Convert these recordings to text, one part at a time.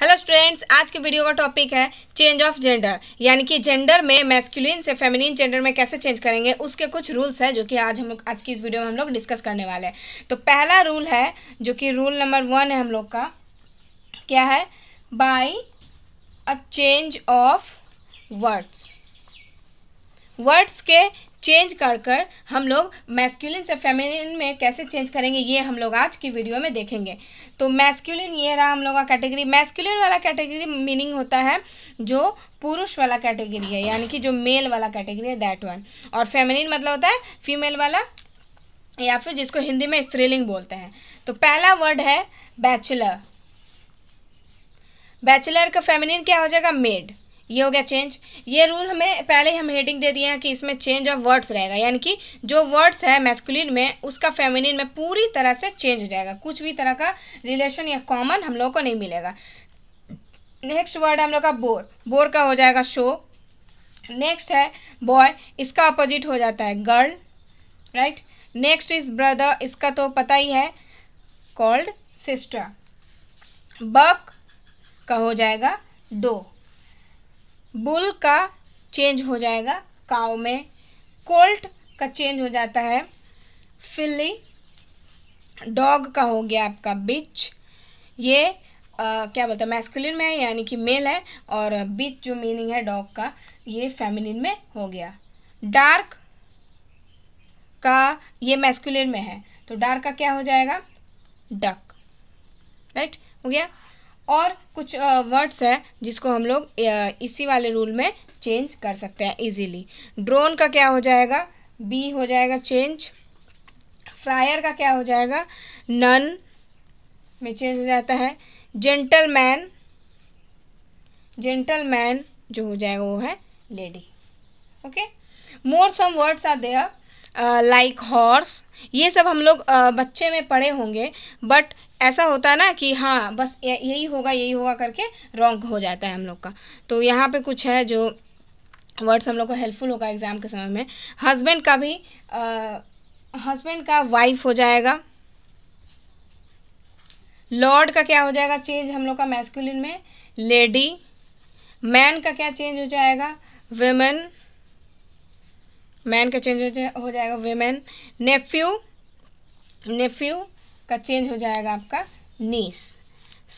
Hello students आज के video का टॉपिक है चेंज ऑफ जेंडर यानी कि जेंडर में मैस्कुलिन से फेमिनिन जेंडर में कैसे चेंज करेंगे उसके कुछ रूल्स हैं जो कि आज हम लोग आज की इस वीडियो में हम लोग डिस्कस करने वाले हैं तो पहला रूल है जो कि रूल नंबर वन है हम लोग का क्या है by a change of words words के चेंज कर कर हम लोग मैस्कुलिन से फेमिलिन में कैसे चेंज करेंगे ये हम लोग आज की वीडियो में देखेंगे तो मैस्कुलिन ये रहा हम लोग का कैटेगरी मैस्कुलिन वाला कैटेगरी मीनिंग होता है जो पुरुष वाला कैटेगरी है यानी कि जो मेल वाला कैटेगरी है दैट वन और फेमिलिन मतलब होता है फीमेल वाला या फिर जिसको हिंदी में स्त्रीलिंग बोलते हैं तो पहला वर्ड है बैचलर बैचलर का फेमिलिन क्या हो जाएगा मेड ये हो गया चेंज ये रूल हमें पहले ही हम हेडिंग दे दिए हैं कि इसमें चेंज ऑफ वर्ड्स रहेगा यानी कि जो वर्ड्स है मैस्कुलिन में उसका फेमिनिन में पूरी तरह से चेंज हो जाएगा कुछ भी तरह का रिलेशन या कॉमन हम लोग को नहीं मिलेगा नेक्स्ट वर्ड हम लोग का बोर बोर का हो जाएगा शो नेक्स्ट है बॉय इसका अपोजिट हो जाता है girl right next is brother इसका तो पता ही है कॉल्ड सिस्टर बक का हो जाएगा डो बुल का चेंज हो जाएगा काउ में कोल्ट का चेंज हो जाता है फिली डॉग का हो गया आपका बिच ये आ, क्या बोलते हैं मैस्कुलिन में है यानी कि मेल है और बिच जो मीनिंग है डॉग का ये फेमिनिन में हो गया डार्क का ये मैस्कुलिन में है तो डार्क का क्या हो जाएगा डक राइट हो गया और कुछ वर्ड्स है जिसको हम लोग इसी वाले रूल में चेंज कर सकते हैं इजीली ड्रोन का क्या हो जाएगा बी हो जाएगा चेंज फ्रायर का क्या हो जाएगा नन में चेंज हो जाता है जेंटलमैन जेंटलमैन जो हो जाएगा वो है lady okay more some words are there like horse ये सब हम लोग बच्चे में पढ़े होंगे बट ऐसा होता है ना कि हाँ बस यही होगा यही होगा करके रॉन्ग हो जाता है हम लोग का तो यहाँ पे कुछ है जो वर्ड्स हम लोग को हेल्पफुल होगा एग्ज़ाम के समय में हस्बैंड का भी हस्बैंड का वाइफ हो जाएगा लॉर्ड का क्या हो जाएगा चेंज हम लोग का मैस्कुलिन में लेडी मैन का क्या चेंज हो जाएगा वेमेन मैन का चेंज हो, जा, हो जाएगा वेमेन नेफ्यू नेफ्यू का चेंज हो जाएगा आपका नीस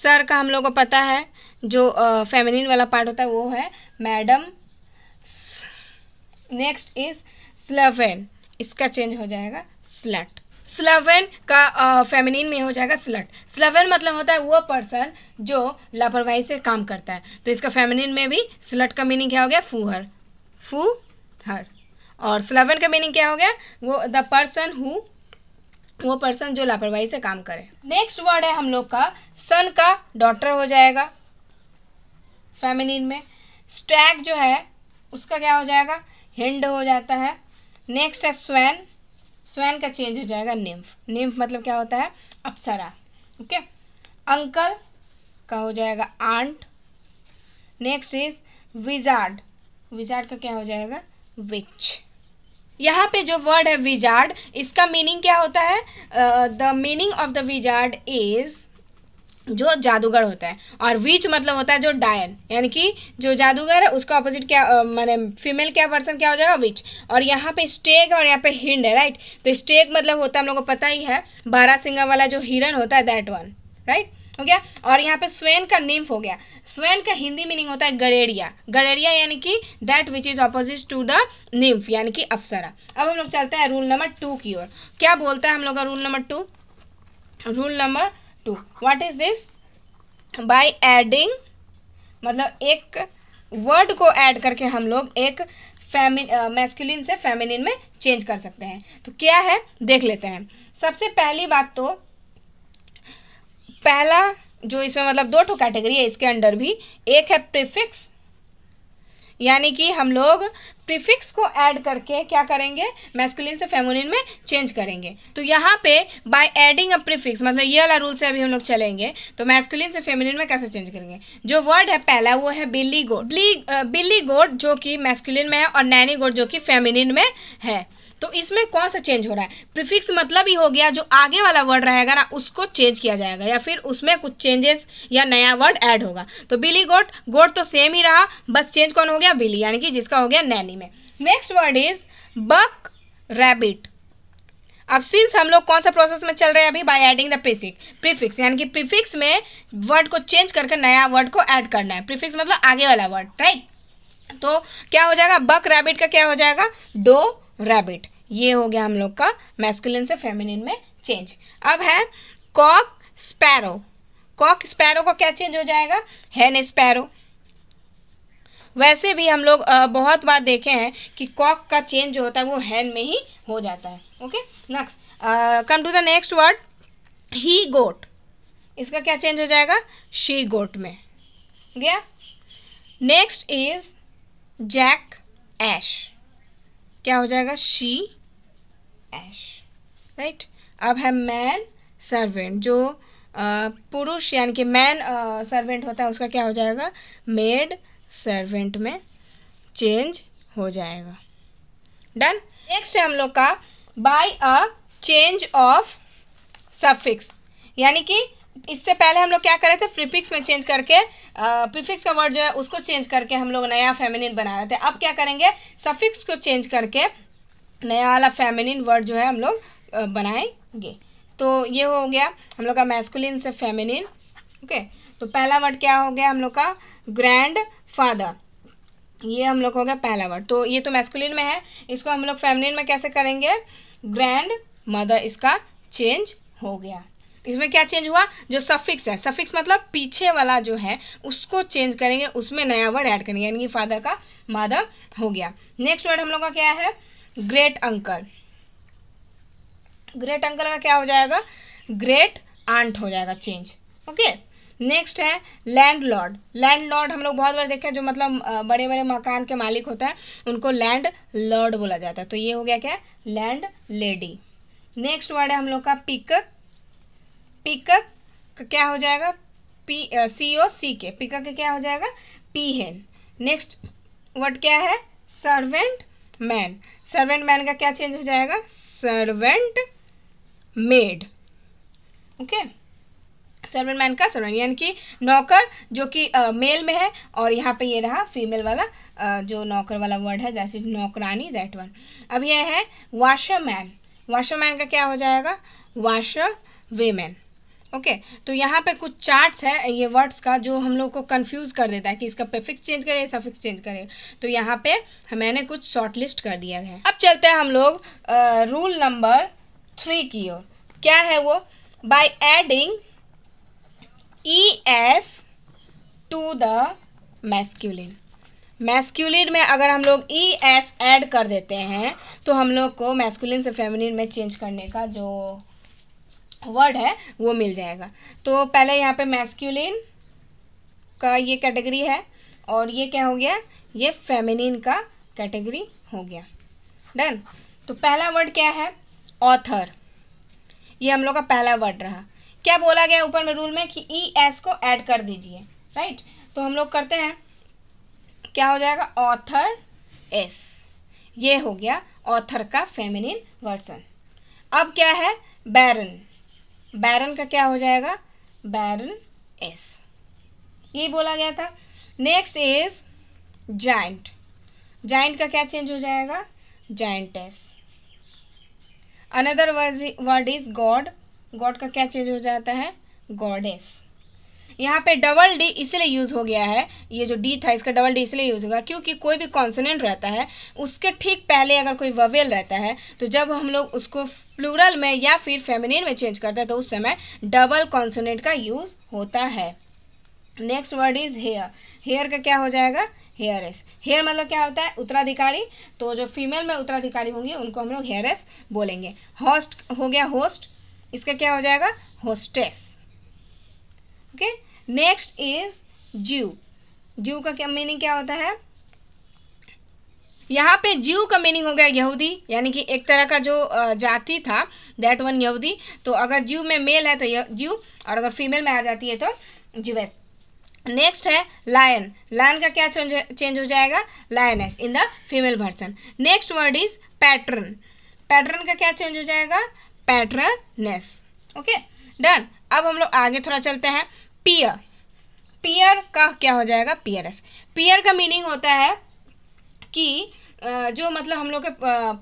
सर का हम लोग को पता है जो फेमिनिन वाला पार्ट होता है वो है मैडम नेक्स्ट इज स्लवेन इसका चेंज हो जाएगा स्लट स्लवेन का फेमिनिन में हो जाएगा स्लट स्लवेन मतलब होता है वो पर्सन जो लापरवाही से काम करता है तो इसका फेमिनिन में भी स्लट का मीनिंग क्या हो गया फूहर फू हर और स्लेवन का मीनिंग क्या हो गया वो द पर्सन हु वो पर्सन जो लापरवाही से काम करे नेक्स्ट वर्ड है हम लोग का सन का डॉटर हो जाएगा फेमिनिन में स्टैग जो है उसका क्या हो जाएगा हिंड हो जाता है नेक्स्ट है स्वैन स्वैन का चेंज हो जाएगा निम्फ निम्फ मतलब क्या होता है अप्सरा ओके अंकल का हो जाएगा aunt next is wizard wizard का क्या हो जाएगा विच यहाँ पे जो वर्ड है विजार्ड इसका मीनिंग क्या होता है the meaning of the wizard is जो जादूगर होता है और विच मतलब होता है जो डायन यानी कि जो जादूगर है उसका ऑपोजिट क्या uh, माने फीमेल क्या पर्सन क्या हो जाएगा विच और यहाँ पे स्टेक और यहाँ पे हिंड है राइट तो स्टेक मतलब होता है हम लोग को पता ही है बारह सिंगा वाला जो हिरन होता है दैट वन राइट हो गया और यहाँ पे स्वेन का निम्फ हो गया स्वेन का हिंदी मीनिंग होता है गरेरिया गरेरिया यानी कि that witch is opposite to the nymph यानी कि अप्सरा अब हम लोग चलते हैं रूल नंबर टू की ओर क्या बोलता है हम लोग का rule number two rule number two what is this by adding मतलब एक वर्ड को ऐड करके हम लोग एक फेमिन मैस्कुलिन से फेमिनिन में चेंज कर सकते हैं तो क्या है देख लेते हैं सबसे पहली बात तो पहला जो इसमें मतलब दो ठो कैटेगरी है इसके अंडर भी एक है प्रीफिक्स यानी कि हम लोग प्रीफिक्स को ऐड करके क्या करेंगे मैस्कुलिन से फेमोनिन में चेंज करेंगे तो यहाँ पे बाय एडिंग अ प्रीफिक्स मतलब ये वाला रूल से अभी हम लोग चलेंगे तो मैस्कुलिन से फेमोलिन में कैसे चेंज करेंगे जो वर्ड है पहला वो है बिल्ली गोड बिल्ली बिल्ली गोड जो कि मैस्कुलिन में है और नैनी गोड जो कि फेमिनिन में है तो इसमें कौन सा चेंज हो रहा है प्रीफिक्स मतलब ही हो गया जो आगे वाला वर्ड रहेगा ना उसको चेंज किया जाएगा या फिर उसमें कुछ चेंजेस या नया वर्ड ऐड होगा तो बिली गोट गोट तो सेम ही रहा बस चेंज कौन हो गया बिली यानी कि जिसका हो गया नैनी में next word is buck rabbit अब सिंस हम लोग कौन सा प्रोसेस में चल रहे हैं अभी by adding the prefix prefix यानी कि प्रीफिक्स में वर्ड को चेंज करके नया वर्ड को ऐड करना है प्रीफिक्स मतलब आगे वाला वर्ड राइट तो क्या हो जाएगा बक रैबिट का क्या हो जाएगा डो रैबिट ये हो गया हम लोग का मैस्कुलिन से फेमिनिन में चेंज अब है कॉक स्पैरो कॉक स्पैरो का क्या चेंज हो जाएगा हैन स्पैरो वैसे भी हम लोग बहुत बार देखे हैं कि कॉक का चेंज जो होता है वो हैन में ही हो जाता है okay next come to the next word he goat इसका क्या चेंज हो जाएगा शी गोट में गया नेक्स्ट इज जैक एश क्या हो जाएगा शी एश राइट अब है मैन सर्वेंट जो पुरुष यानी कि मैन सर्वेंट होता है उसका क्या हो जाएगा मेड सर्वेंट में चेंज हो जाएगा डन नेक्स्ट है हम लोग का by a change of suffix यानी कि इससे पहले हम लोग क्या करे थे प्रीफिक्स में चेंज करके प्रीफिक्स का वर्ड जो है उसको चेंज करके हम लोग नया फेमिनिन बना रहे थे अब क्या करेंगे सफिक्स को चेंज करके नया वाला फेमिनिन वर्ड जो है हम लोग बनाएंगे तो ये हो गया हम लोग का मैस्कुलिन से फेमिनिन ओके तो पहला वर्ड क्या हो गया हम लोग का ग्रैंड फादर ये हम लोग हो गया पहला वर्ड तो ये तो मैस्कुलिन में है इसको हम लोग फेमिनिन में कैसे करेंगे ग्रैंड मदर इसका चेंज हो गया इसमें क्या चेंज हुआ जो सफिक्स है सफिक्स मतलब पीछे वाला जो है उसको चेंज करेंगे उसमें नया वर्ड ऐड करेंगे यानी कि फादर का मादर हो गया नेक्स्ट वर्ड हम लोग का क्या है ग्रेट अंकल ग्रेट अंकल का क्या हो जाएगा ग्रेट आंट हो जाएगा चेंज ओके नेक्स्ट है लैंड लॉर्ड लैंड लॉर्ड हम लोग बहुत बार देखे हैं जो मतलब बड़े बड़े मकान के मालिक होता है उनको लैंड लॉर्ड बोला जाता है तो ये हो गया क्या लैंड लेडी नेक्स्ट वर्ड है हम लोग का पिकक पिकक क्या हो जाएगा पी सी ओ सी के पिकक क्या हो जाएगा पी एन नेक्स्ट वर्ड क्या है सर्वेंट मैन सर्वेंट मैन का क्या चेंज हो जाएगा servant maid okay servant man का सर्वेंट यानी कि नौकर जो कि मेल में है और यहाँ पे ये रहा फीमेल वाला uh, जो नौकर वाला वर्ड है जैसे नौकरानी दैट वन अब यह है वाशर मैन वाशर मैन का क्या हो जाएगा वाशर वेमैन ओके okay, तो यहाँ पे कुछ चार्ट्स है ये वर्ड्स का जो हम लोग को कंफ्यूज कर देता है कि इसका प्रिफिक्स चेंज करें सफिक्स चेंज करें तो यहाँ पे मैंने कुछ शॉर्ट लिस्ट कर दिया है अब चलते हैं हम लोग रूल नंबर थ्री की ओर क्या है वो by adding E S to the masculine masculine में अगर हम लोग ई एस एड कर देते हैं तो हम लोग को मैस्कुलिन से फेमिनिन में चेंज करने का जो वर्ड है वो मिल जाएगा तो पहले यहाँ पे मैस्क्यूलिन का ये कैटेगरी है और ये क्या हो गया ये फेमिनिन का कैटेगरी हो गया डन तो पहला वर्ड क्या है ऑथर ये हम लोग का पहला वर्ड रहा क्या बोला गया ऊपर में रूल में कि ई e एस को ऐड कर दीजिए राइट तो हम लोग करते हैं क्या हो जाएगा ऑथर एस ये हो गया ऑथर का फेमिनिन वर्सन अब क्या है बैरन बैरन का क्या हो जाएगा बैरन एस ये बोला गया था नेक्स्ट इज जाइंट जाइंट का क्या चेंज हो जाएगा giantess another word is god god का क्या चेंज हो जाता है गॉड एस यहाँ पे डबल डी इसलिए यूज़ हो गया है ये जो डी था इसका डबल डी इसलिए यूज़ होगा क्योंकि कोई भी कॉन्सोनेंट रहता है उसके ठीक पहले अगर कोई ववेल रहता है तो जब हम लोग उसको प्लूरल में या फिर फेमिनिन में चेंज करते हैं तो उस समय डबल कॉन्सोनेंट का यूज़ होता है next word is heir heir का क्या हो जाएगा हेयरेस हेयर मतलब क्या होता है उत्तराधिकारी तो जो फीमेल में उत्तराधिकारी होंगी उनको हम लोग एस बोलेंगे होस्ट हो गया होस्ट इसका क्या हो जाएगा hostess okay okay? Next is Jew Jew का क्या मीनिंग क्या होता है यहाँ पे जीव का मीनिंग हो गया यहूदी यानी कि एक तरह का जो जाति था दैट वन यहूदी तो अगर जीव में मेल है तो जीव और अगर फीमेल में आ जाती है तो जीवेस नेक्स्ट है लायन लायन का क्या चेंज हो जाएगा lioness in the female version next word is patron patron का क्या चेंज हो जाएगा पैटर्नेस ओके डन अब हम लोग आगे थोड़ा चलते हैं पियर पियर का क्या हो जाएगा पियरस पियर का मीनिंग होता है कि जो मतलब हम लोग के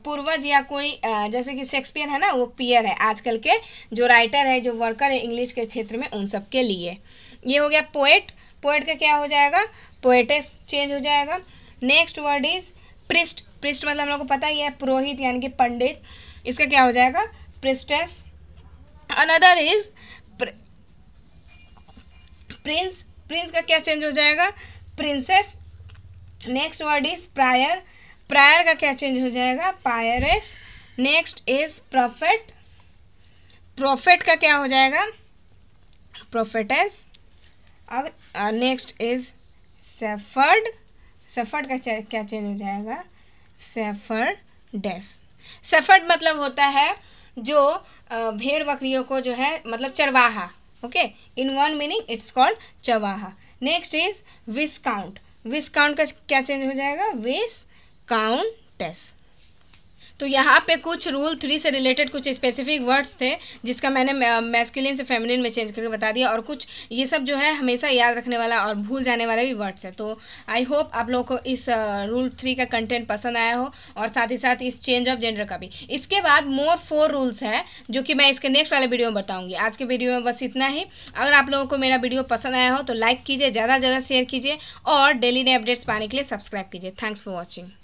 पूर्वज या कोई जैसे कि शेक्सपियर है ना वो पियर है आजकल के जो राइटर है जो वर्कर है इंग्लिश के क्षेत्र में उन सब के लिए ये हो गया पोएट पोएट का क्या हो जाएगा पोएटेस चेंज हो जाएगा next word is priest priest मतलब हम लोग को पता ही है पुरोहित यानी कि पंडित इसका क्या हो जाएगा priestess another is prince prince का क्या चेंज हो जाएगा princess next word is prior prior का क्या चेंज हो जाएगा prioress next is prophet prophet का क्या हो जाएगा prophetess next is shepherd shepherd का क्या चेंज हो जाएगा सेफर्ड डेस सेफर्ड मतलब होता है जो भेड़ बकरियों को जो है मतलब चरवाहा okay in one meaning it's called चवाहा नेक्स्ट इज विस्काउंट विस्काउंट का क्या चेंज हो जाएगा विस काउंटेस तो यहाँ पे कुछ रूल थ्री से रिलेटेड कुछ स्पेसिफिक वर्ड्स थे जिसका मैंने मैस्कुलिन से फेमिनिन में चेंज करके बता दिया और कुछ ये सब जो है हमेशा याद रखने वाला और भूल जाने वाला भी वर्ड्स है तो आई होप आप लोगों को इस रूल थ्री का कंटेंट पसंद आया हो और साथ ही साथ इस चेंज ऑफ जेंडर का भी इसके बाद मोर फोर रूल्स है जो कि मैं इसके नेक्स्ट वाले वीडियो में बताऊँगी आज के वीडियो में बस इतना ही अगर आप लोगों को मेरा वीडियो पसंद आया हो तो लाइक कीजिए ज़्यादा से ज़्यादा शेयर कीजिए और डेली नए अपडेट्स पाने के लिए सब्सक्राइब कीजिए थैंक्स फॉर वॉचिंग